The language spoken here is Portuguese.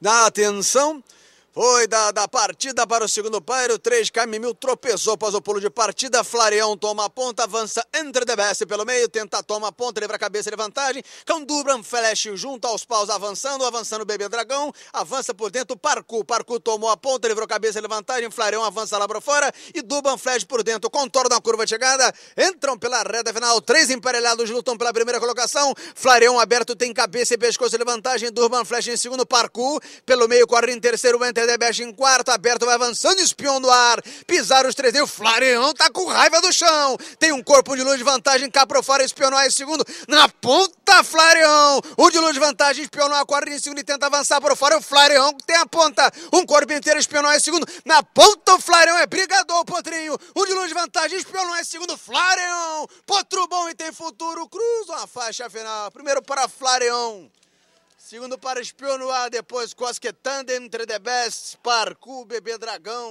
Dá atenção Oi, da, da partida para o segundo pairo, 3 Mimil tropeçou após o pulo de partida, Flareão toma a ponta, avança entre the best pelo meio, tenta toma a ponta, livra a cabeça de vantagem, Duban flash junto aos paus, avançando, avançando o Bebê Dragão, avança por dentro, Parcu, Parcu tomou a ponta, livrou a cabeça de vantagem, Flareão avança lá para fora e Duban flash por dentro, contorna a curva de chegada, entram pela reta final, três emparelhados lutam pela primeira colocação, Flareão aberto tem cabeça e pescoço de vantagem, Durban flash em segundo, Parcu pelo meio, corre em terceiro, entra Bedebeche em quarto, aberto, vai avançando, espião no ar. Pisaram os três, e o Flareão tá com raiva do chão. Tem um corpo de luz de vantagem, no espionou em segundo. Na ponta, Flareão O de luz de vantagem espionou ar, quarta em segundo e tenta avançar para o O Flareão que tem a ponta. Um corpo inteiro espionou em segundo. Na ponta, o Flareão é brigador, Potrinho. O de luz de vantagem espionou em segundo. Flareão Potro bom e tem futuro. Cruza a faixa final. Primeiro para Flareão Segundo para espionar depois Cosquetan entre the best, Parkour, Bebê Dragão.